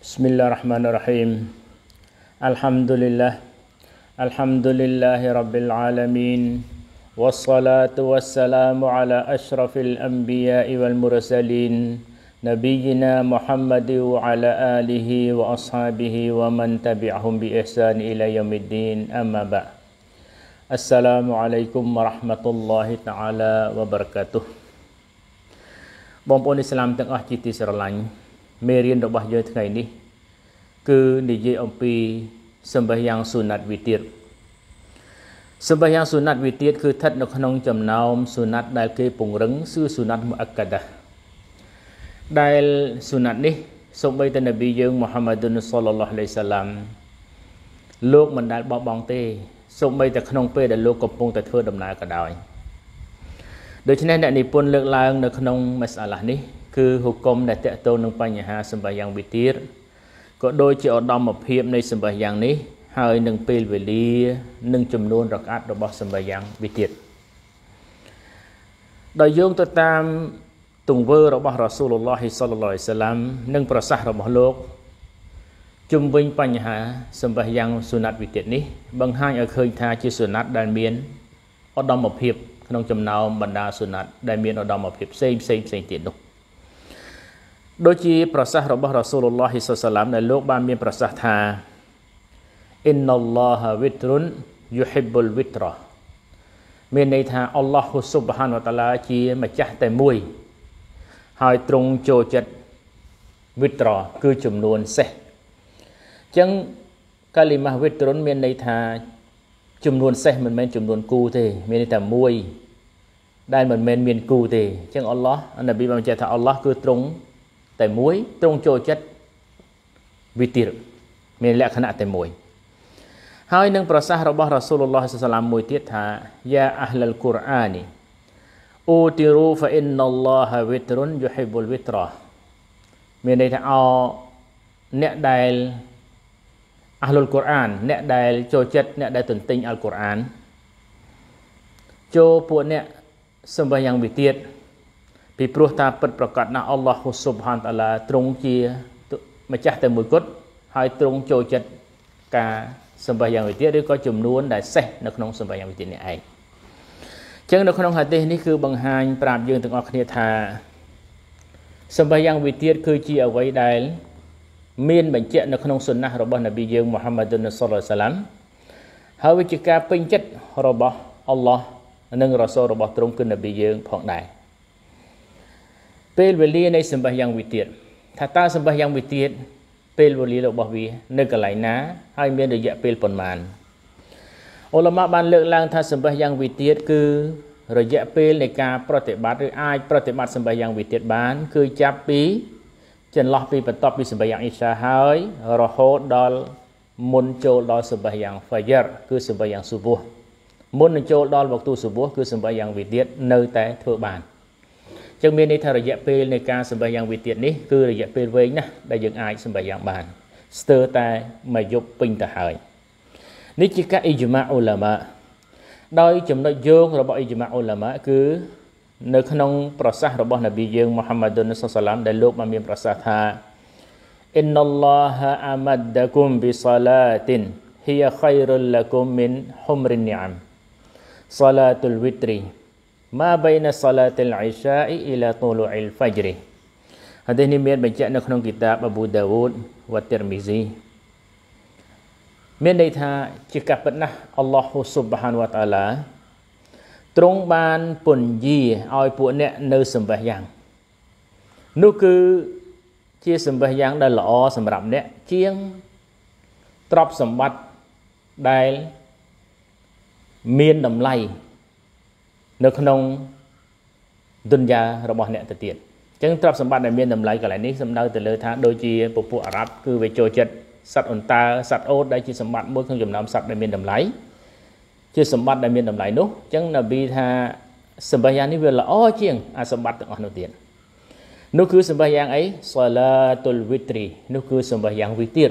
بسم الله الرحمن الرحيم الحمد لله الحمد لله رب العالمين والصلاة والسلام على أشرف الأنبياء والمرسلين نبينا محمد وعلى آله وأصحابه ومن تبعهم بإحسان إلى يوم الدين أما بعد السلام عليكم ورحمة الله تعالى وبركاته سرلاني មេរៀនរបស់យើងថ្ងៃនេះគឺនិយាយអំពីសម្បះយ៉ាងសុណាត់វិទៀតសម្បះយ៉ាងសុណាត់វិទៀតគឺស្ថិតនៅក្នុងចំណោមសុណាត់ដែលគេពង្រឹងគឺសុណាត់មុអកដាដែលសុណាត់នេះសូម្បីតែនប៊ីយើងមូហាម៉ាឌុនសល្លឡោះឡៃសាឡាំលោកមិនដែលបោះបង់ទេសូម្បីតែក្នុងពេលដែលលោកកំពុងតែធ្វើដំណើរក៏ដោយដូច្នេះអ្នកនិពន្ធលើកឡើងនៅក្នុងមសអាឡានេះគឺហុគមដែលតកតូននឹងបញ្ហាសម្បាយ៉ាងវិទិរក៏ដូចជាឧត្តមភាព នៃសម្បាយ៉ាងនេះហើយនឹងពេលវេលា និង ចំនួន រកាត់របស់សម្បាយ៉ាងវិទិរដោយយោងទៅតាមទង្វើរបស់រ៉ាស៊ូលឡោះសលឡៃសាឡាំនិងប្រសាសន៍របស់លោកជំវិញបញ្ហាសម្បាយ៉ាងសុណាត់វិទិរនេះបង្ហាញឲ្យឃើញថាជាសុណាត់ដែលមានឧត្តមភាព ក្នុងចំណោមបណ្ដាសុណាត់ដែលមានឧត្តមភាពផ្សេងផ្សេងផ្សេងទៀតនោះ។ដូចជា ប្រសាសន៍របស់រ៉ាស៊ូលឡោះហ៊ីសសាឡាមដែលលោកបានមានប្រសាសន៍ថាអ៊ីនណឡោះវិត្រុនយូហ៊ីបុលវិត្រមានន័យថាអល់ឡោះហ៊ូស៊ុបហានវតាឡាជាម្ចាស់តែមួយហើយទ្រង់ចូលចិត្តវិត្រគឺចំនួនសេះអញ្ចឹងកាលីម៉ាស់វិត្រុនមានន័យថាចំនួនសេះមិនមែនចំនួនគូទេមានន័យថាមួយ ដែលមិនមែនមានគូទេអញ្ចឹងអល់ឡោះនប៊ីបានបញ្ជាក់ថាអល់ឡោះគឺទ្រង់តែមួយទ្រង់ចូលចិត្តវិទិរមានលក្ខណៈតែមួយ ហើយនឹងប្រសាសន៍របស់រ៉ាស៊ូលឡោះសាឡាមមួយទៀតថាយ៉ាអាហ្លលកូរអានីអូទីរូហ្វាអ៊ីនណឡោះវិទរុនយូហ៊ីបុលវិត្រោមានន័យថាអអ្នកដែលអាហ្លលកូរអានអ្នកដែលចូលចិត្តអ្នកដែលទន្ទិញអល់កូរអានចូលពួកអ្នកសម្បាយ៉ាងវិទៀតពីព្រោះតាមពិតប្រកាសណាស់អល់ឡោះស៊ុបហានតាឡាទ្រង់ជាម្ចាស់តែមួយគត់ហើយទ្រង់ចូលចិត្តការសម្បះយ៉ាងវិទ្យាឬក៏ចំនួន ដែលសេះនៅក្នុង សម្បះយ៉ាងវិទ្យានេះឯងចឹងនៅក្នុងហាទិសនេះគឺបង្ហាញប្រាប់យើងទាំងអស់គ្នាថាសម្បះយ៉ាងវិទ្យាគឺជាអ្វីដែល មានបញ្ជាក់នៅក្នុងសុណាស់របស់នប៊ីយើងមូហាម៉ាឌុនសល្លាសាឡាំហើយវាជាការពេញចិត្តរបស់អល់ឡោះនិងរ៉សូលរបស់ទ្រង់គឺនប៊ីយើងផងដែរពេលវេលានៃសម្បះយ៉ាងវិទៀតថាតើសម្បះយ៉ាងវិទៀតពេលវេលារបស់វា នៅកន្លែងណាហើយមានរយៈពេលប៉ុន្មានអ៊ុលម៉ាបានលើកឡើង ថាសម្បះយ៉ាងវិទៀតគឺរយៈពេលនៃការប្រតិបត្តិឬអាចប្រតិបត្តិសម្បះយ៉ាងវិទៀតបានគឺចាប់ពី ចន្លោះពីបន្ទាប់ពីសម្បះយ៉ាងអ៊ីសាហើយរហូតដល់មុនចូលដល់សម្បះយ៉ាងហ្វាយរគឺសម្បះយ៉ាងសុបុះមុននឹងចូលដល់វក្ទូសុបុះគឺសម្បះយ៉ាងវិទៀតនៅតែធ្វើបានចឹងមានន័យថារយៈពេលនៃការសម្បែងយ៉ាងវិទៀតនេះគឺរយៈពេលវែងណាស់ដែលយើងអាចសម្បែងយ៉ាងបាន ស្ទើរតែមួយយប់ពេញទៅហើយនេះជាការអ៊ីជ្មាអ៊ូឡាម៉ាដោយចំណុចយោងរបស់អ៊ីជ្មាអ៊ូឡាម៉ាគឺនៅ ក្នុងប្រសាសន៍របស់នប៊ីយើងមូហាម៉ាឌុនសុសឡាមដែលលោកបានមានប្រសាសន៍ថាអ៊ីនណឡោះអាម៉ាដដគុមប៊ីសាឡាទីនហ៊ីយ៉ាខៃរុលឡាគុមមិនហ៊ុមរិននីអាំសាឡាតុលវីត្រីម៉ាបៃណាសាឡាតិលអ៊ីសាអ៊ីអ៊ីឡាតូលូអ៊ីលហ្វាជ្រីហាឌីសនេះមានបញ្ជាក់ នៅក្នុងគីតាបអប៊ូដាវូដវ៉ាទីរមីស៊ីមានន័យថាជាការពិតណាស់អល់ឡោះហ៊ូស៊ុបហានវតាឡាទ្រង់បានពន្យាឲ្យពួកអ្នក នៅសម្បេះយ៉ាង នោះគឺជាសម្បេះយ៉ាង ដែលល្អសម្រាប់អ្នកជាងទ្រព្យសម្បត្តិដែលមានតម្លៃនៅក្នុងទុនយ៉ារបស់អ្នកទៅទៀតអញ្ចឹងទ្រព្យសម្បត្តិដែលមានតម្លៃកន្លែងនេះសំដៅទៅលើថាដូចជាពពួកអារ៉ាប់គឺវាចូលចិត្ត សត្វអន្តាសត្វអូតដែលជាសម្បត្តិមួយក្នុងចំណោមសត្វដែលមានតម្លៃជាសម្បត្តិដែលមានតម្លៃនោះអញ្ចឹងនប៊ីថាសម្បត្តិយ៉ាងនេះវាល្អជាង អាសម្បត្តិទាំងអស់នោះទៀតនោះគឺសម្បត្តិយ៉ាងអីសាឡាតុលវីត្រីនោះគឺសម្បត្តិយ៉ាងវិទៀត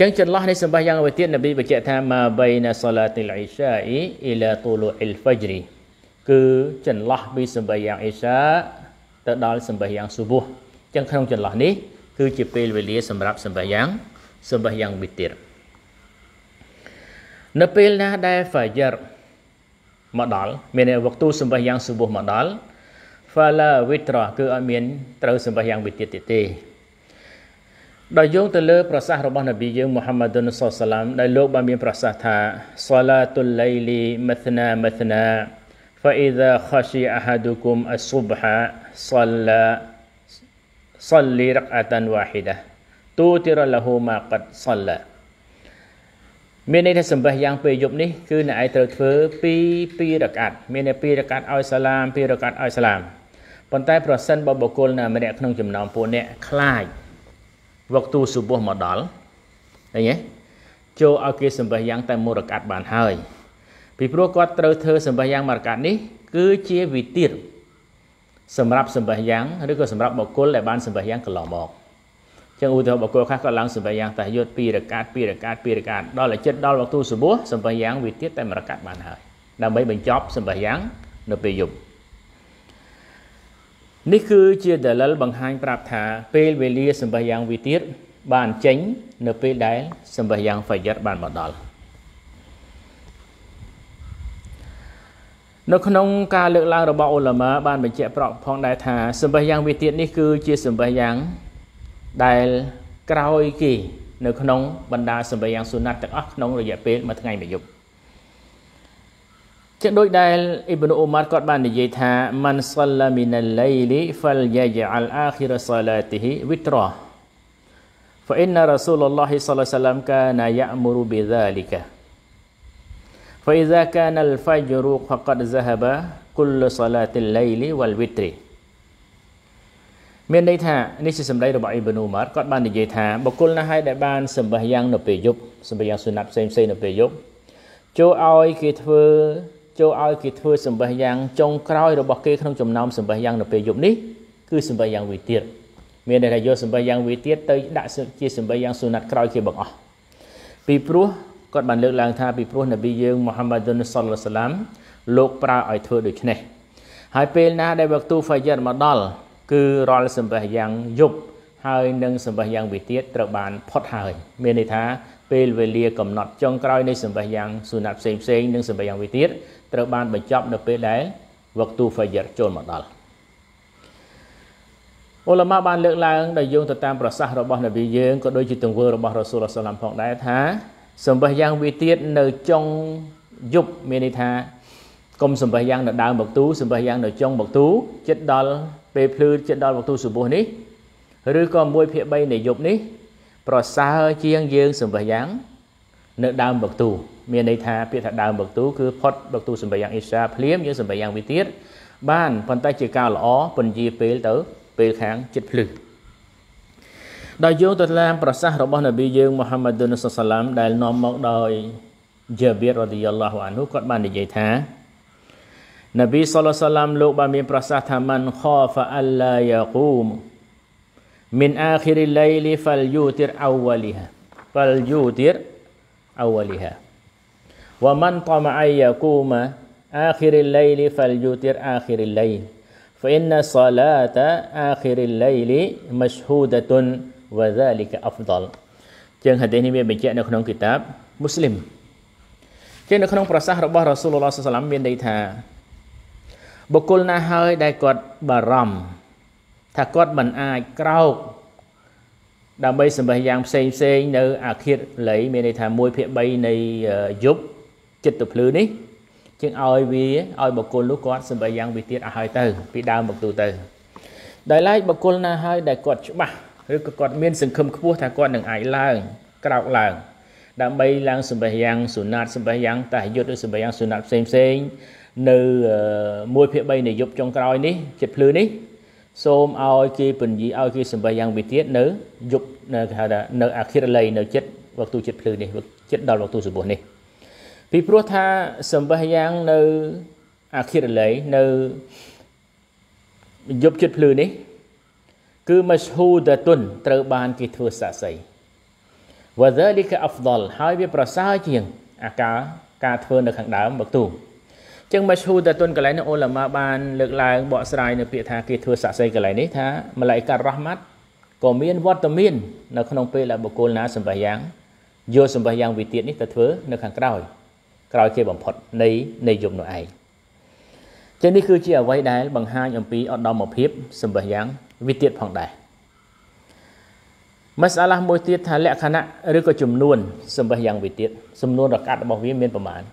ចឹងចន្លោះនេះសម្បះយ៉ាងអ្វីទៀតនប៊ីបញ្ជាក់ថាម៉ាបៃណាសាឡាទីលអ៊ីសាអ៊ីអ៊ីឡាតូលូអ៊ីលហ្វាជ្រីគឺចន្លោះពីសម្បះយ៉ាងអ៊ីសាទៅដល់សម្បះយ៉ាងស៊ូប៊ូចឹងក្នុងចន្លោះនេះគឺជាពេលវេលាសម្រាប់សម្បះយ៉ាងសម្បះយ៉ាងវិទៀតនៅពេលណាដែលហ្វាយរមកដល់មានវក្ទូសម្បះយ៉ាងស៊ូប៊ូមកដល់ហ្វាឡាវីត្រាគឺអត់មានត្រូវសម្បះយ៉ាងវិទៀតទៀតទេដោយយោងទៅលើប្រសាសន៍របស់នប៊ីយើងមូហាម៉ាឌុនសល្ឡាមដែលលោកបានមានប្រសាសន៍ថាសាឡាតុលឡៃលីមធ្នាមធ្នា فإذا خشي أحدكم الصبح صلى صلي ركعة واحدة توتر له ما قد صلى មានន័យថាសម្បះយ៉ាងពេលយប់នេះគឺអ្នកឯងត្រូវធ្វើពី2រកាត់មានតែ2រកាត់ឲ្យសាឡាម2រកាត់ឲ្យសាឡាមប៉ុន្តែប្រសិនបើបុគ្គលណាម្នាក់ក្នុងចំណោមពួកអ្នកខ្លាចវកទូសុបុះមកដល់ឃើញទេចូលឲ្យគេសម្បះយ៉ាងតែមួយរកាត់បានហើយ ពីព្រោះគាត់ត្រូវធ្វើសម្បះយ៉ាងមួយរកាត់នេះ គឺជាវិទៀតសម្រាប់សម្បះយ៉ាងឬក៏សម្រាប់បុគ្គលដែលបានសម្បះយ៉ាងកន្លងមកចឹងឧទាហរណ៍បុគ្គលខ្លះគាត់ឡើងសម្បះយ៉ាងតែយុទ្ធ2រកាត់2រកាត់2រកាត់ដល់តែចិត្តដល់វកទូសុបុះសម្បះយ៉ាងវិទៀតតែមួយរកាត់បានហើយដើម្បីបញ្ចប់សម្បះយ៉ាងនៅពេលយប់នេះគឺជាដលិលបង្ហាញប្រាប់ថា ពេលវេលាសម្បះយ៉ាងវិទៀតបានចេញ នៅពេលដែលសម្បះយ៉ាងហ្វាយ័តបានមកដល់នៅក្នុងការលើកឡើងរបស់អ៊ូឡាម៉ាបានបញ្ជាក់ប្រកផងដែរថាសម្បះយ៉ាងវិទៀតនេះគឺ ជាសម្បះយ៉ាងដែលក្រោយគេនៅក្នុងបណ្ដាសម្បះយ៉ាងសុណាត់ទាំងអស់ក្នុងរយៈពេលមួយថ្ងៃមួយយប់ជាដូចដែលអ៊ីប្នូអ៊ូម៉ាត់គាត់បាននិយាយថាម៉ាន់សល្លាមីណាលៃលីហ្វលយ៉ាយអាល់អាខិរសាឡាទីហ៊ីវិត្រ៉ា فإن رسول الله صلى الله عليه وسلم كان يأمر بذلك فإذا كان الفجر فقد ذهب كل صلاة الليل والوتر មានន័យថានេះជាសម្ដីរបស់អ៊ីប៊ីនូម៉ាត់គាត់បាននិយាយថាបុគ្គលណាហើយដែលបានសម្បះយ៉ាងនៅពេលយប់សម្បះយ៉ាងសុណាត់ផ្សេងផ្សេងនៅពេលយប់ចូលឲ្យគេធ្វើចូលឲ្យគេធ្វើសម្បេះយ៉ាងចុងក្រោយរបស់គេក្នុងចំណោមសម្បេះយ៉ាងនៅពេលយប់នេះគឺសម្បេះយ៉ាងវិទៀតមានន័យថាយកសម្បេះយ៉ាងវិទៀតទៅដាក់ជាសម្បេះយ៉ាងសុណាត់ក្រោយគេបងអស់ពីព្រោះគាត់បានលើកឡើងថាពីព្រោះនប៊ីយើងមូហាម៉ាឌុនសលឡាសាឡាមលោកប្រើឲ្យធ្វើដូច្នេះហើយពេលណាដែលវកទូហ្វាយតមកដល់គឺរាល់សម្បេះយ៉ាងយប់ហើយនឹងសម្បះយ៉ាងវិទៀតត្រូវបានផុតហើយមានន័យថាពេលវេលាកំណត់ចុងក្រោយនៃសម្បះយ៉ាងសុណាត់ផ្សេងផ្សេងនិងសម្បះយ៉ាងវិទៀតត្រូវបានបញ្ចប់នៅពេលដែលវកទូហ្វាយរចូលមកដល់អ៊ុលម៉ាបានលើកឡើងដោយយោងទៅតាមប្រសាសន៍របស់នប៊ីយើងក៏ដូចជាទង្វើរបស់រ៉ាស៊ូលសាឡាមផងដែរថា សម្បះយ៉ាងវិទៀតនៅចុងយប់មានន័យថាកុំសម្បះយ៉ាងនៅដើមវកទូសម្បះយ៉ាងនៅចុងវកទូចិត្តដល់ពេលភ្លឺចិត្តដល់វកទូសុបុះនេះឬក៏1ភាគ3នៃយប់នេះ ប្រសើរជាងយើងសម្បះយ៉ាងនៅដើមបកទូមានន័យថាពាក្យថាដើមបកទូគឺផុតបកទូសម្បះយ៉ាងអ៊ីសាភ្លាមយើងសម្បះយ៉ាងវាទៀតបានប៉ុន្តែជាការល្អពន្យាពេលទៅពេលខាងចិត្តភ្លឺដោយយោងទៅតាមប្រសាសន៍របស់នប៊ីយើងមូហាម៉ាត់ឌុនសាឡាមដែលនាំមកដោយជាបៀររ៉ាឌីយ៉ាឡោះអានហ៊ូគាត់បាននិយាយថានប៊ីសាឡាឡាមលោកបានមានប្រសាសន៍ថាមិនខោហ្វាអល់ឡាយ៉ាកូម min akhiril laili falyutir awwaliha falyutir awwaliha wa man tama'a yakuma akhiril laili falyutir akhiril lail fa inna salata akhiril laili mashhudatun wa dhalika afdal ជាងហាឌីសនេះមានបញ្ជាក់នៅក្នុងគីតាបមូស្លីមជាងនៅក្នុងប្រសាសន៍របស់រ៉ាស៊ូលឡោះសាឡាមមានន័យថាបុគ្គលណាហើយដែលគាត់បារម្ភថាគាត់មិនអាចក្រោកដើម្បីសម្បិះយ៉ាងផ្សេងផ្សេងនៅ អាឃាតល័យមានន័យថា1ភាគ3នៃយប់ចិត្តទៅភ្លឺនេះជាងឲ្យវាឲ្យបកគលនោះគាត់សម្បិះយ៉ាងវាទៀតអស់ហើយទៅពីដើមមកទូទៅដោយឡែកបកគលណាហើយដែលគាត់ច្បាស់ឬក៏គាត់មានសង្ឃឹមខ្ពស់ថាគាត់នឹងអាចឡើងក្រោកឡើង ដើម្បីឡើងសម្បិះយ៉ាងសុណាតសម្បិះយ៉ាងតាយុទ្ធឬសម្បិះយ៉ាងសុណាតផ្សេងផ្សេងនៅ1ភាគ3នៃយប់ចុងក្រោយនេះចិត្តភ្លឺនេះសូមឲ្យគេពន្យាឲ្យគេសម្បីយ៉ាងវិទៀតនៅយប់នៅគេហៅថានៅអាខិរល័យនៅចិត្តវកទូចិត្តភ្លឺនេះចិត្តដល់វកទូសម្បុរនេះ ពីព្រោះថាសម្បីយ៉ាងនៅអាខិរល័យនៅយប់ចិត្តភ្លឺនេះ គឺមស្ហូដតុនត្រូវបានគេធ្វើសាស័យ وذلك افضل ហើយវាប្រសើរជាងអាការការធ្វើនៅខាងដើមវកទូចឹងមជ្ឈូតាតុនកលែងនៅអ៊ុលម៉ាបានលើកឡើងបកស្រាយនៅពាក្យថាគេធ្វើសាក់សីកលែងនេះថាម្លៃការ៉ាហ្មាត់ក៏មានវត្តមាននៅក្នុងពេលដែលបុគ្គលណាសម្បះយ៉ាងយកសម្បះយ៉ាងវិទៀតនេះទៅធ្វើនៅខាងក្រោយ ក្រោយគេបំផុតនៃនៃយប់នោះឯងចឹងនេះគឺជាអ្វីដែលបង្ហាញអំពីឧត្តមភាពសម្បះយ៉ាងវិទៀតផងដែរមសអាឡាមួយទៀតថាលក្ខណៈឬក៏ចំនួនសម្បះយ៉ាងវិទៀតសំនួនរកាត់របស់វាមានប្រមាណ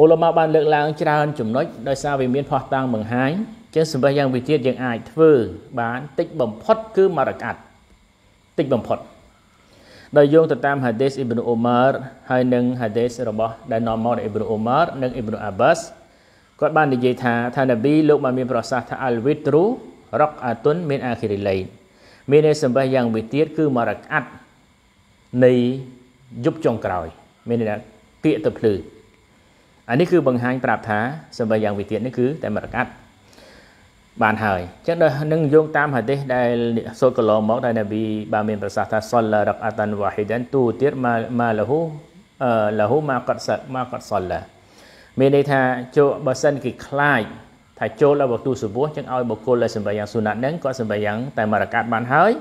អូឡូម៉ាបានលើកឡើងច្រើនចំណុចដោយសារវាមានផោះតាំងបង្ហាញចឹងសម្រាប់យ៉ាងវិទ្យាយើងអាចធ្វើបានតិចបំផុតគឺមករកាត់តិចបំផុតដោយយោងទៅតាម hadith Ibn Umar ហើយនិង hadith របស់ដែលនាំមកដោយ Ibn Umar និង Ibn Abbas គាត់បាននិយាយថាថានប៊ីលោកបានមានប្រសាសន៍ថា al witru raq'atun min akhiril layl មានន័យសម្រាប់យ៉ាងវិទ្យាគឺមករកាត់នៃយប់ចុងក្រោយ មានន័យថាពាក្យទៅភ្លឺអានេះគឺបង្ហាញប្រាប់ថាសម្រាប់យ៉ាងវិទៀតនេះគឺតែមរកាត់បានហើយអញ្ចឹងដល់នឹងយោងតាមហាឌីសដែលសូត្រកន្លងមកដែលនប៊ីបានមានប្រសាសន៍ថាសលរកអតានវ៉ាហ៊ីដានទូទៀតម៉ាម៉ាលហ៊ូអឺលហ៊ូម៉ាកតសម៉ាកតសលឡាមានន័យថាចូលបើសិនគេខ្លាចថាចូលដល់បទូសុវោះអញ្ចឹងឲ្យបុគ្គលដែលសម្រាប់យ៉ាងសុណាត់ហ្នឹងគាត់សម្រាប់យ៉ាង តែមរកាត់បានហើយ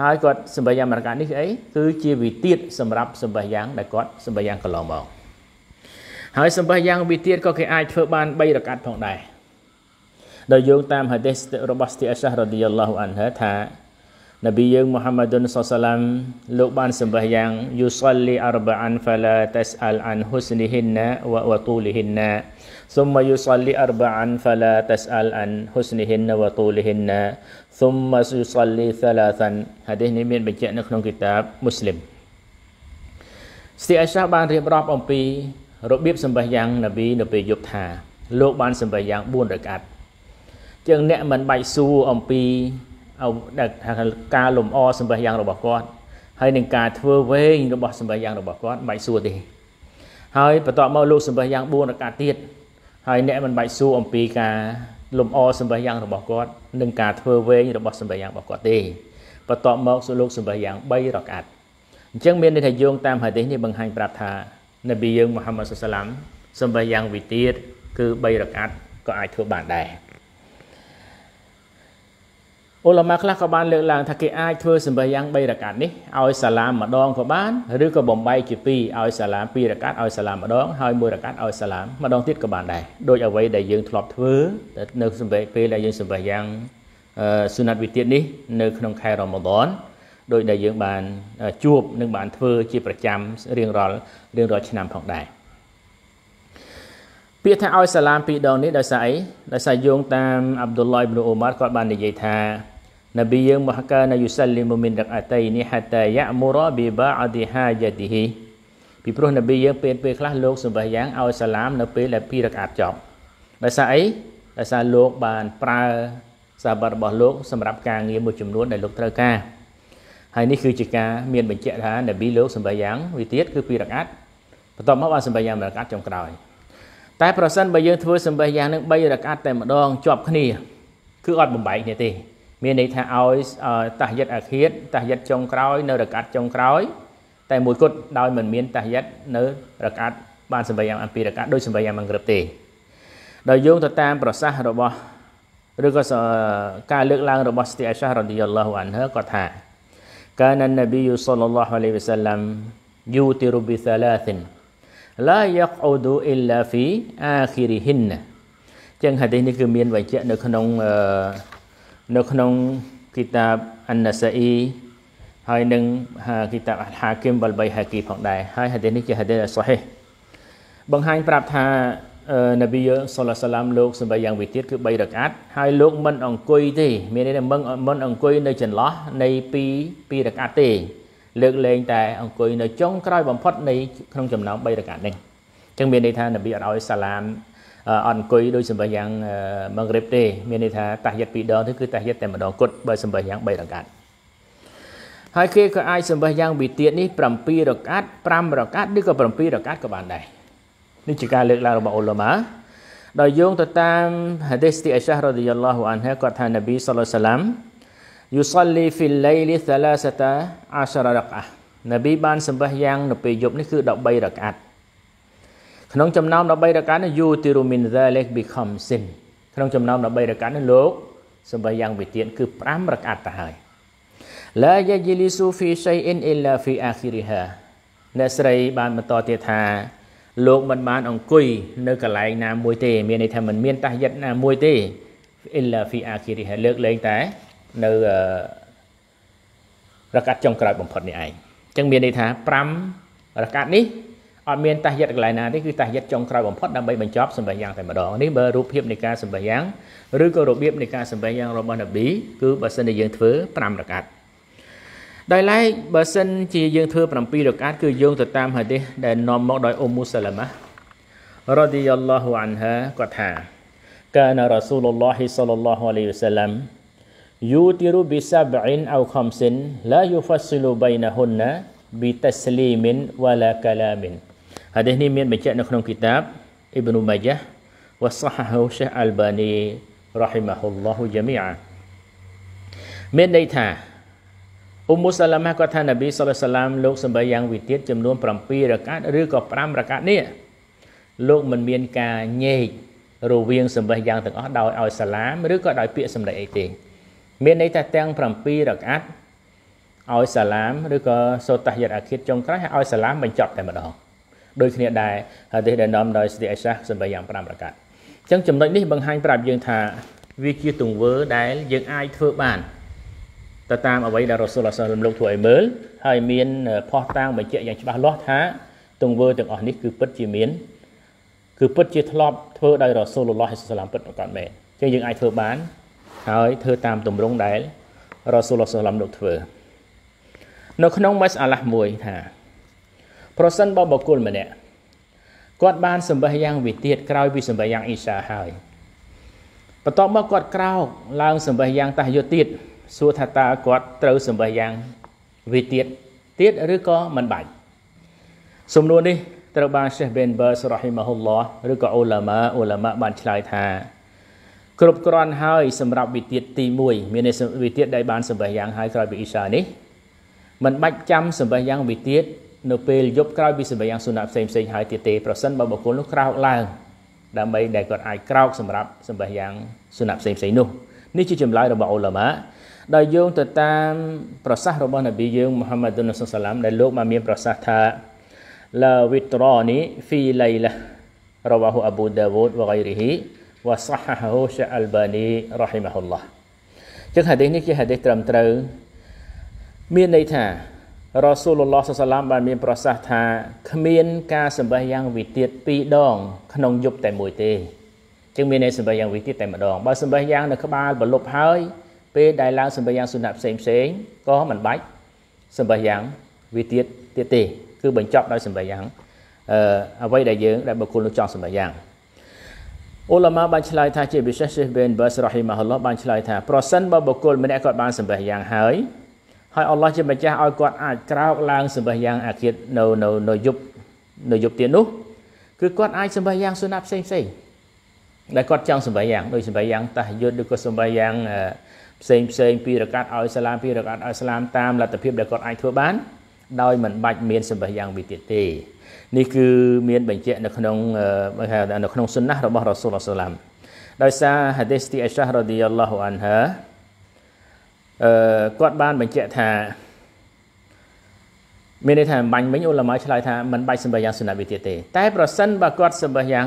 ហើយគាត់សម្រាប់យ៉ាងមរកាត់នេះគឺអីគឺជាវិទៀតសម្រាប់សម្រាប់យ៉ាងដែលគាត់សម្រាប់យ៉ាងកន្លងមកហើយសម្បះយ៉ាងវាទៀតក៏គេអាចធ្វើបាន3រកាត់ផងដែរដោយយោងតាមហាឌីសរបស់ស្ទីអាសារ៉ាឌីយ៉ាឡោះអានហាថានប៊ីយើងមូហាម៉ាឌុនសសាឡាមលោកបានសម្បះយ៉ាងយូសលលីអរបាអានហ្វាឡាតសអលអានហ៊ុសនីហ៊ីនណាវវតូលីហ៊ីនណាស៊ុមយូសលលីអរបាអានហ្វាឡាតសអលអានហ៊ុសនីហ៊ីនណាវតូលីហ៊ីនណាស៊ុមយូសលលីសាឡាសានហាឌីសនេះមានបញ្ជាក់នៅក្នុងគីតាបមូស្លីមស្ទីអាសាបានរៀបរាប់អំពីរបៀបសម្បះយ៉ាងនប៊ីនៅពេលយប់ថាលោកបានសម្បះយ៉ាង4រកាត់ជាងអ្នកមិនបាច់សួរអំពីការលំអសម្បះយ៉ាងរបស់គាត់ហើយនឹងការធ្វើវែងរបស់សម្បះយ៉ាងរបស់គាត់បាច់សួរទេហើយបន្ទាប់មកលោកសម្បះយ៉ាង4រកាត់ទៀតហើយអ្នកមិនបាច់សួរអំពីការលំអសម្បះយ៉ាងរបស់គាត់និងការធ្វើវែងរបស់សម្បះយ៉ាងរបស់គាត់ទេបន្ទាប់មកសូលោកសម្បះយ៉ាង3រកាត់អញ្ចឹងមានន័យថាយោងតាមហេតុនេះបង្ហាញប្រាប់ថានប៊ីយើងមូហាម៉ាត់សុសាឡាមសំបីយ៉ាងវិទៀតគឺ3រកាត់ក៏អាចធ្វើបានដែរអ៊ុលម៉ាខ្លះក៏បានលើកឡើងថាគេអាចធ្វើសម្បីយ៉ាង3រកាត់នេះឲ្យសាឡាមម្ដងក៏បានឬក៏បំបែកជា2ឲ្យសាឡាម2រកាត់ឲ្យសាឡាមម្ដង ហើយ1រកាត់ឲ្យសាឡាមម្ដងទៀតក៏បានដែរដូចអ្វីដែលយើងធ្លាប់ធ្វើ នៅសម្បីពេលដែលយើងសម្បីយ៉ាងស៊ុណាត់វិទៀតនេះ នៅក្នុងខែរ៉ម៉ាឌនដោយដែលយើងបានជួបនិងបានធ្វើជាប្រចាំរៀងរាល់រៀងរាល់ឆ្នាំផងដែរពាក្យថាឲ្យសាឡាមពីរដងនេះដោយសារអីដោយសារយោងតាមអាប់ឌុលឡៃប្នូអ៊ូម៉ាត់គាត់បាននិយាយថានប៊ីយើងមហកានយូសាលីមមីនរកអតៃនីហតាយ៉ាមូរ៉ាប៊ីបាអឌីហាយ៉ាឌីហ៊ីពីព្រោះនប៊ីយើងពេលពេលខ្លះលោកសម្បះយ៉ាងឲ្យសាឡាម នៅពេលដែលពីររកអាតចប់ដោយសារអីដោយសារលោកបានប្រើសាបាត់របស់លោក សម្រាប់ការងារមួយចំនួនដែលលោកត្រូវការហើយនេះគឺជាការមានបញ្ជាក់ថានប៊ីលោកសម្បាយ៉ាងវាទៀតគឺពីរកាត់បន្ទាប់មកបានសម្បាយ៉ាងរកាត់ចុងក្រោយតែប្រសិនបើយើងធ្វើសម្បាយ៉ាងនឹង3រកាត់តែម្ដងជាប់គ្នា គឺអត់បំបែកនេះទេ មានន័យថាឲ្យតាហយិតអាឃាតតាហយិតចុងក្រោយនៅរកាត់ចុងក្រោយតែមួយគត់ដោយមិនមានតាហយិតនៅរកាត់បានសម្បាយ៉ាងអំពីរកាត់ដោយសម្បាយ៉ាងមិនក្រឹបទេដោយយោងទៅតាមប្រសាសន៍របស់ឬក៏ការលើកឡើងរបស់ស្ទីអាសារ៉ាឌីយ៉ាឡោះអានហឺគាត់ថា كان النبي صلى الله عليه وسلم يوتر بثلاث لا يقعد إلا في آخرهن ចឹងហាឌីសនេះគឺមានបញ្ជាក់នៅក្នុងនៅក្នុងគីតាបអានសាអ៊ីហើយនឹងគីតាបអលហាគីមវលបៃហាគីផងដែរហើយហាឌីសនេះជាហាឌីសអ៊ីសូហីបង្ហាញប្រាប់ថានប៊ីសល្លាសាឡាមលោកសម្រាប់យ៉ាងវិទៀតគឺ3រកអាត់ហើយលោកមិនអង្គុយទេ មានន័យថាមិនមិនអង្គុយនៅចន្លោះនៃ2 2រកអាត់ទេលើកលែងតែអង្គុយនៅចុងក្រោយបំផុតនៃក្នុងចំណោម3រកអាត់នេះអញ្ចឹងមានន័យថានប៊ីអត់ឲ្យសាឡាមអង្គុយដោយសម្រាប់យ៉ាងមង្រិបទេ មានន័យថាតាហយិតពីរដងទៅគឺតាហយិតតែម្ដងគត់បើសម្រាប់យ៉ាង3រកអាត់ហើយគេក៏អាចសម្រាប់យ៉ាងវិទៀតនេះ7រកអាត់5រកអាត់ឬក៏7រកអាត់ក៏បានដែរនេះជាការលើកឡើងរបស់អ៊ុលម៉ាដោយយោងទៅតាមហាឌីសទីអៃសារ៉ាឌីយ៉ាឡោះអានហាគាត់ថានប៊ីសល្លាឡាមយូសលលីហ្វីលលៃលី13អាសររកអានប៊ីបានសម្បះយ៉ាងនៅពេលយប់នេះគឺ13រកាត់ក្នុងចំណោម13រកាត់នេះយូទីរូមីនដាលេកប៊ីខំស៊ីនក្នុងចំណោម13រកាត់នេះលោកសម្បះយ៉ាងវិទៀតគឺ5រកាត់ទៅហើយឡាយាជីលីស៊ូហ្វីសៃអ៊ីនអ៊ីឡាហ្វីអាខិរីហាអ្នកស្រីបានបន្តទៀតថាលោកមិនបានអង្គុយនៅកន្លែងណាមួយទេ មានន័យថាមិនមានតះយិតណាមួយទេអ៊ីឡាហ្វីអាគីរីហលើកលែងតែ នៅរកាត់ចុងក្រោយបំផុតនេះឯងអញ្ចឹងមានន័យថា5រកាត់នេះអត់មានតះយិតកន្លែងណាទេគឺតះយិតចុងក្រោយបំផុតដើម្បីបញ្ចប់សម្បិយ៉ាងតែម្ដងនេះបើរូបភាពនៃការសម្បិយ៉ាងឬក៏របៀបនៃការសម្បិយ៉ាងរបស់នប៊ីគឺបើសិនជាយើងធ្វើ5រកាត់ដោយឡែកបើសិនជាយើងធ្វើ7រកាតគឺយោងទៅតាមហាឌីសដែលនាំមកដោយអ៊ុមមូសាឡាម៉ារ៉ាឌីយ៉ាឡោះអានហាគាត់ថាកានរ៉ាស៊ូលឡោះសលឡោះអាឡៃវសាឡាំយូទីរូប៊ីសាបអ៊ីនអោខំសិនឡាយូហ្វាសិលូបៃណហ៊ុនណាប៊ីតាស្លីមិនវ៉ាឡាកាឡាមិនហាឌីសនេះមានបញ្ជាក់នៅក្នុងគីតាបអ៊ីប្នូម៉ាយ៉ា وصححه الشيخ الباني رحمه الله جميعا មានន័យថាអ៊ុមមូសាឡាម៉ាគាត់ថាណាប៊ីសុលឡាឡាមលោកសម្បីយ៉ាងវិទៀតចំនួន7រកាត់ឬក៏5រកាត់នេះលោកមិនមានការញែករវាងសម្បីយ៉ាងទាំងអស់ដោយឲ្យសាឡាមឬក៏ដោយពាក្យសម្ដីអីទេមានន័យថាទាំង7រកាត់ឲ្យសាឡាមឬក៏សូតាយតអាគិតចុងក្រោយហើយឲ្យសាឡាមបញ្ចប់តែម្ដងដូចគ្នាដែរហាឌីសដែលនាំដោយស្ទីអេសាសម្បីយ៉ាង5រកាត់អញ្ចឹងចំណុចនេះបង្ហាញប្រាប់យើងថាវាជាទង្វើដែលយើងអាចធ្វើបានទៅតាមអ្វីដែលរ៉ូសូលអសលលោកធ្វើឲ្យមើលហើយមានផុសតាងបញ្ជាក់យ៉ាងច្បាស់លាស់ថាទង្វើទាំងអស់នេះគឺពិតជាមានគឺពិតជាធ្លាប់ធ្វើដោយរ៉ូសូលឡោះសឡាមពិតប្រកបមែនចឹងយើងអាចធ្វើបានហើយធ្វើតាមទម្រង់ដែលរ៉ូសូលឡោះសឡាមលោកធ្វើ នៅក្នុងម៉ាសអាឡាស់មួយថាប្រសិនបើបុគ្គលម្នាក់គាត់បានសម្បះយ៉ាងវិទៀតក្រោយពីសម្បះយ៉ាងអ៊ីសាហើយបន្ទាប់មកគាត់ក្រោកឡើងសម្បះយ៉ាងតាសយុទៀតទៀតសួរថាតើគាត់ត្រូវសម្បះយ៉ាងវាទៀតទៀតឬក៏មិនបាច់សំណួរនេះ ត្រូវបាន Sheikh Ben Baz rahimahullah ឬក៏ ulama ulama បានឆ្លើយថាគ្រប់គ្រាន់ហើយសម្រាប់វិទ្យាទី1មានវិទ្យាដែលបានសម្បះយ៉ាងហើយក្រោយពីអ៊ីសានេះមិនបាច់ចាំសម្បះយ៉ាងវិទ្យានៅពេលយប់ក្រោយពីសម្បះយ៉ាងសុណាផ្សេងផ្សេងហើយទៀតទេប្រសិនបើបុគ្គលនោះក្រោកឡើង ដើម្បីដែលគាត់អាចក្រោកសម្រាប់សម្បះយ៉ាងសុណាផ្សេងផ្សេងនោះនេះជាចម្លើយរបស់អូឡាម៉ាដោយយោងទៅតាមប្រសាសន៍របស់នប៊ីយើងមូហាម៉ាត់ឌុនសុសឡាមដែលលោកបានមានប្រសាសន៍ថាឡាវីត្រនី في ليلة رواه أبو داود وغيره وصححه الباني رحمه الله ចឹងហាឌីសនេះជាហាឌីសត្រឹមត្រូវមានន័យថារ៉ាស៊ូលឡោះសាឡាមបានមានប្រសាសន៍ថា គ្មាន ការសម្បះយ៉ាងវិទៀត2ដង ក្នុងយប់តែមួយទេចឹងមានន័យសម្បះយ៉ាងវិទៀតតែម្ដងបើសម្បះយ៉ាងនៅក្បាលបលប់ហើយពេលដែលឡើងសម្បិយ៉ាងសុណាផ្សេងផ្សេងក៏មិនបាច់សម្បិយ៉ាងវាទៀតទៀតទេ គឺបញ្ចប់ដោយសម្បិយ៉ាងអឺអ្វីដែលយើងដែលបុគ្គលនោះចង់សម្បិយ៉ាងអ៊ុលម៉ាបានឆ្លើយថាជាពិសេស Sheikh bin Bas rahimahullah បានឆ្លើយថាប្រសិនបើបុគ្គលម្នាក់គាត់បានសម្បិយ៉ាងហើយហើយអល់ឡោះជាម្ចាស់ឲ្យគាត់អាចក្រោកឡើងសម្បិយ៉ាងអាគិតនៅនៅនៅយប់នៅយប់ទៀតនោះ គឺគាត់អាចសម្បិយ៉ាងសុណាផ្សេងផ្សេងដែលគាត់ចង់សម្បិយ៉ាងដូចសម្បិយ៉ាងតាយុទ្ធឬក៏សម្បិយ៉ាងអឺផ្សេងផ្សេងពីរកាត់ឲ្យសាឡាមពីរកាត់ឲ្យសាឡាមតាមលទ្ធភាពដែលគាត់អាចធ្វើបាន ដោយមិនបាច់មានសម្បះយ៉ាងវិទៀតទេនេះគឺមានបញ្ជាក់នៅក្នុងនៅក្នុងសុណារបស់រ៉ាស៊ូលអសាឡាមដោយសារហាឌីសទីអៃសារ៉ាឌីយ៉ាឡោះអានហាអឺគាត់បានបញ្ជាក់ថាមានន័យថាបាញ់មិញអ៊ុលម៉ាឆ្លើយថាមិនបាច់សម្បះយ៉ាងសុណាវិទៀតទេតែប្រសិនបើគាត់សម្បះយ៉ាង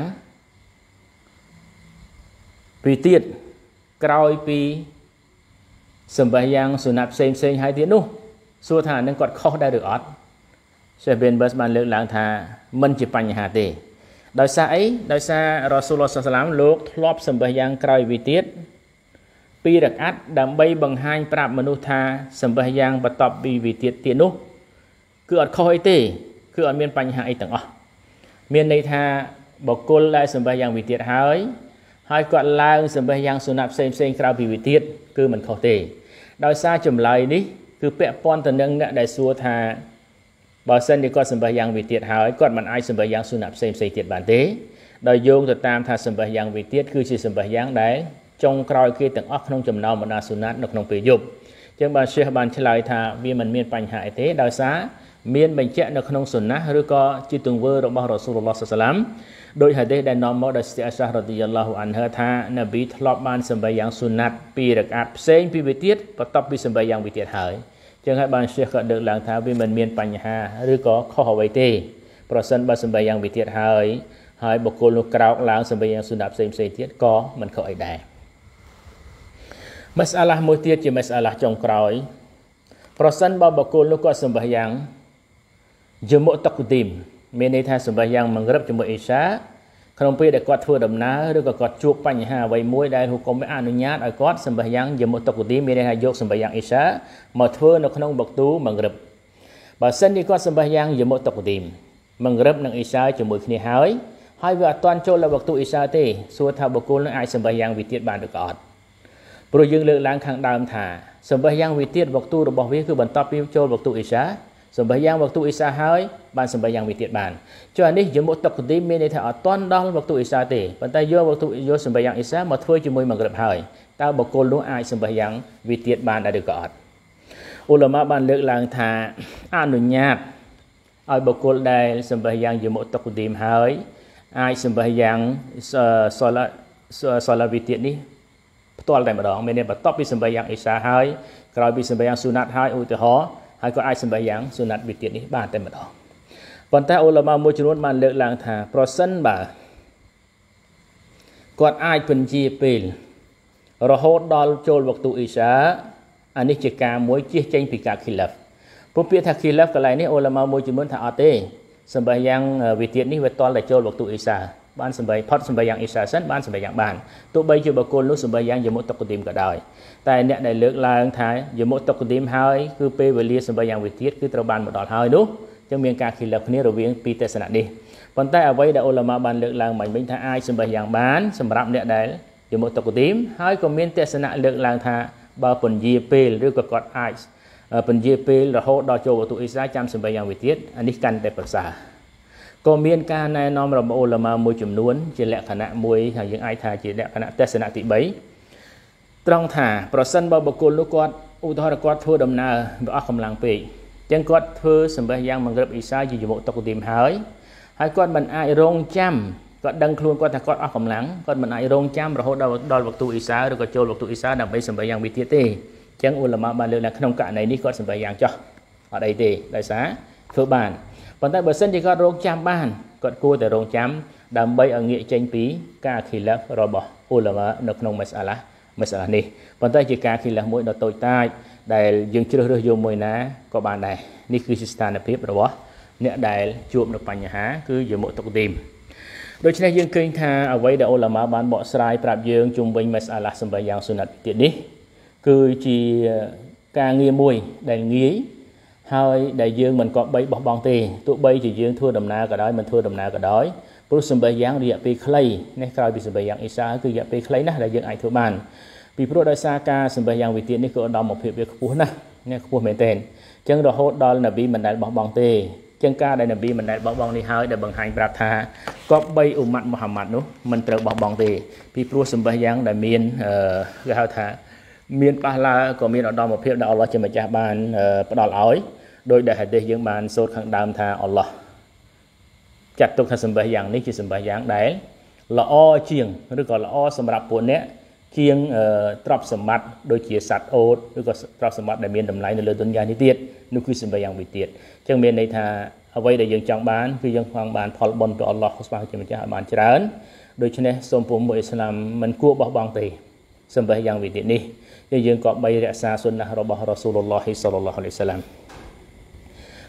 ពីទៀតក្រោយពីសម្បាយ៉ាងសុណាត់ផ្សេងផ្សេងហើយទៀតនោះសួរថានឹងគាត់ខុសដែរឬអត់ Sheikh bin Bas បានលើកឡើងថាមិនជាបញ្ហាទេដោយសារអីដោយសាររ៉ាស៊ូលឡោះសាឡាមលោកធ្លាប់សម្បាយ៉ាងក្រោយវិទៀតពីរកាត់ដើម្បីបង្ហាញប្រាប់មនុស្សថាសម្បាយ៉ាងបន្ទាប់ពីវិទៀតទៀតនោះគឺអត់ខុសអីទេគឺអត់មានបញ្ហាអីទាំងអស់មានន័យថាបុគ្គលដែលសម្បាយ៉ាងវិទៀតហើយហើយគាត់ឡើងសម្បេះយ៉ាងសុណាប់ផ្សេងផ្សេងក្រៅពីវិទៀតគឺមិនខុសទេ ដោយសារចម្លើយនេះ គឺពាក់ព័ន្ធទៅនឹងអ្នកដែលសួរថាបើសិនជាគាត់សម្បេះយ៉ាង វិទៀតហើយគាត់មិនអាចសម្បេះយ៉ាងសុណាប់ផ្សេងផ្សេងទៀតបានទេដោយយោងទៅតាមថាសម្បេះយ៉ាងវិទៀតគឺជាសម្បេះយ៉ាងដែលចុងក្រោយគេទាំងអស់ក្នុងចំណោមបណ្ដាសុណាតនៅក្នុងពេលយប់អញ្ចឹងបាទ Syekh បានឆ្លើយថាវាមិនមានបញ្ហាអីទេដោយសារមានបញ្ជាក់នៅក្នុងសុណាឬក៏ជាទង្វើរបស់រ៉ាស៊ូលឡោះសាឡាមដោយហាឌីសដែលនាំមកដោយស្ទីអាសារ៉ាឌីយ៉ាឡោះអានហឺថានប៊ីធ្លាប់បានសម្បីយ៉ាងសុណាត់ពីរកាតផ្សេងពីវាទៀតបន្ទាប់ពីសម្បីយ៉ាងវាទៀតហើយចឹងហើយបានជាក៏ដឹកឡើង ថាវាមិនមានបញ្ហាឬក៏ខុសអ្វីទេ ប្រសិនបើសម្បីយ៉ាងវាទៀតហើយហើយបុគ្គលនោះក្រោកឡើងសម្រាប់យ៉ាងសុណាផ្សេងផ្សេងទៀតក៏មិនខុសអីដែរមសាឡាមួយទៀតជាមសាឡាចុងក្រោយ ប្រសិនបើបុគ្គលនោះក៏សម្រាប់យ៉ាងយមុតកូឌីមមានន័យថាសម្រាប់យ៉ាងមង្រឹបជាមួយអេសាក្នុងពេលដែលគាត់ធ្វើដំណើរឬក៏គាត់ជួបបញ្ហាអ្វីមួយដែលហុគមអនុញ្ញាតឲ្យគាត់សម្រាប់យ៉ាងយមុតកូឌីមមានន័យថាយកសម្រាប់យ៉ាងអេសាមកធ្វើនៅក្នុងបកទូមង្រឹបបើសិនជាគាត់សម្រាប់យ៉ាងយមុតកូឌីមមង្រឹបនឹងអេសាជាមួយគ្នាហើយហើយវាអត់ទាន់ចូលលើវគ្គទូអ៊ីសាទេសួរថាបុគ្គលនឹងអាចសម្បះយ៉ាងវិទៀតបានឬក៏អត់ព្រោះយើងលើកឡើងខាងដើមថាសម្បះយ៉ាងវិទៀតវគ្គទូរបស់វាគឺបន្តពីចូលវគ្គទូអ៊ីសាសម្បះយ៉ាងវកទូអ៊ីសាហើយបានសម្បះយ៉ាងវាទៀតបានចុះអានេះយមុតតុកទីមានន័យថាអត់ទាន់ដល់វកទូអ៊ីសាទេប៉ុន្តែយកវកទូយកសម្បះយ៉ាងអ៊ីសាមកធ្វើជាមួយមកក្រឹបហើយតើបុគ្គលនោះអាចសម្បះយ៉ាងវាទៀតបានដែរឬក៏អត់អ៊ូឡាម៉ាបានលើកឡើងថាអនុញ្ញាតឲ្យបុគ្គលដែលសម្បះយ៉ាងយមុតតុកទីមហើយអាចសម្បះយ៉ាងសឡាសឡាវិទិនេះផ្ទាល់តែម្ដងមានន័យបន្ទាប់ពីសម្បះយ៉ាងអ៊ីសាហើយក្រោយពីសម្បះយ៉ាងស៊ូណាត់ហើយឧទាហរណ៍ហើយក៏អាចសម្បែយ៉ាងសុណាត់វិទៀតនេះបានតែម្ដងប៉ុន្តែអូឡាម៉ាមួយចំនួនបានលើកឡើងថា ប្រសិនបើគាត់អាចពន្យាពេលរហូតដល់ចូលវក្តុអ៊ីសាអានេះជាការមួយជៀសចេញពីការ khilaf ពុពាក្យថា khilaf កន្លែងនេះអូឡាម៉ាមួយចំនួនថាអត់ទេសម្បែយ៉ាង វិទៀតនេះវាតលតែចូលវក្តុអ៊ីសាបានសម្បីផុតសម្បីយ៉ាងអ៊ីសាសិនបានសម្បីយ៉ាងបានទោះបីជាបុគ្គលនោះសម្បីយ៉ាងយមុតតុកឌីមក៏ដោយតែអ្នកដែលលើកឡើងថាយមុតតុកឌីមហើយគឺពេលវេលាសម្បីយ៉ាងវិទៀតគឺត្រូវបានមកដល់ហើយនោះចឹងមានការខិលឹបគ្នារវាងពីទស្សនៈនេះប៉ុន្តែអ្វីដែលអូឡាម៉ាបានលើកឡើងមិនវិញថាអាចសម្បីយ៉ាង បានសម្រាប់អ្នកដែលយមុតតុកឌីមហើយក៏មានទស្សនៈលើកឡើងថាបើពន្យាពេលឬក៏គាត់អាចពន្យាពេលរហូតដល់ចូលវតុអ៊ីស្រាចាំសម្បីយ៉ាងវិទៀតអានេះកាន់តែប្រសើរក៏មានការណែនាំរបស់អ៊ូឡាម៉ាមួយចំនួន ជាលក្ខណៈមួយហើយយើងអាចថាជាលក្ខណៈទស្សនៈទី3ត្រង់ថាប្រសិនបើបុគ្គលនោះគាត់ឧទាហរណ៍គាត់ធ្វើដំណើរវាអស់កម្លាំងពេកអញ្ចឹងគាត់ធ្វើសម្បេះយ៉ាងមង្រឹបអ៊ីសាជាយមុកតុកទីមហើយហើយគាត់មិនអាចរង ចាំគាត់ដឹងខ្លួនគាត់ថាគាត់អស់កម្លាំងគាត់មិនអាចរងចាំរហូតដល់ដល់វគ្គទូអ៊ីសាឬក៏ចូលវគ្គទូអ៊ីសាដើម្បីសម្បេះយ៉ាងវាទៀតទេអញ្ចឹងអ៊ូឡាម៉ាបានលើកថាក្នុងករណីនេះគាត់សម្បេះយ៉ាងចោះអត់អីទេដោយសារធ្វើបានប៉ុន្តែបើសិនជាគាត់រងចាំបានគាត់គួរតែរងចាំដើម្បីឲ្យងាកចេញពី ការខិលឹះរបស់អ៊ូឡាម៉ានៅក្នុងមេសាឡាមេសាឡានេះប៉ុន្តែជាការខិលឹះមួយដ៏តូចតាចដែលយើងជ្រើសរើសយកមួយណាក៏បានដែរនេះគឺជាស្ថានភាពរបស់អ្នកដែលជួបនៅបញ្ហា គឺជាមុខទុកទីមដូច្នេះយើងឃើញថាអ្វីដែលអ៊ូឡាម៉ាបានបកស្រាយប្រាប់យើងជុំវិញមេសាឡាសម្រាប់យ៉ាងសុណិតទៀតនេះគឺជាការងារមួយដែលងាយហើយដែលយើងមិនគប្បីបោះបង់ទេទោះបីជាយើងធ្វើដំណើរក៏ដោយមិនធ្វើដំណើរក៏ដោយព្រោះសម្បិយ៉ាងរយៈពេលខ្លីនេះក្រោយពីសម្បិយ៉ាងអ៊ីសាគឺរយៈពេលខ្លីណាស់ដែលយើងអាចធ្វើបានពីព្រោះដោយសារការសម្បិយ៉ាងវិទ្យានេះគឺឧត្តមភាពវាខ្ពស់ណាស់នេះខ្ពស់មែនទែនអញ្ចឹងរហូតដល់នប៊ីមិនដែលបោះបង់ទេអញ្ចឹងការដែលនប៊ីមិនដែលបោះបង់នេះហើយដែលបង្ហាញប្រាប់ថាគប្បីអ៊ុម៉ាត់មូហាម៉ាត់នោះមិនត្រូវបោះបង់ទេពីព្រោះសម្បិយ៉ាង ដែលមានគេហៅថាមានប៉ះឡើក៏មានឧត្តមភាពដែលអល់ឡោះជាម្ចាស់បានផ្ដល់ឲ្យដោយដែលហាឌីសយើងបានសូត្រខាងដើមថាអល់ឡោះចាត់ទុកថាសម្បេះយ៉ាងនេះជាសម្បេះយ៉ាងដែលល្អជាងឬក៏ល្អសម្រាប់ពួកអ្នកជាងទ្រព្យសម្បត្តិដូចជាសត្វអូតឬក៏ទ្រព្យសម្បត្តិដែលមានតម្លៃនៅលើទុនយ៉ានេះទៀតនោះគឺសម្បេះយ៉ាងមួយទៀតអញ្ចឹងមានន័យថាអ្វីដែលយើងចង់បានគឺយើងចង់បានផលបុណ្យពីអល់ឡោះស្វាជាម្ចាស់ឲ្យបានច្រើនដូច្នេះសូមពុំមួយអ៊ីស្លាមមិនគួរបោះបង់ទេសម្បេះយ៉ាងវិទៀតនេះគឺយើងក៏បីរក្សាសុនណះរបស់រ៉ាស៊ូលឡោះសល្លឡោះអាឡៃសាឡាម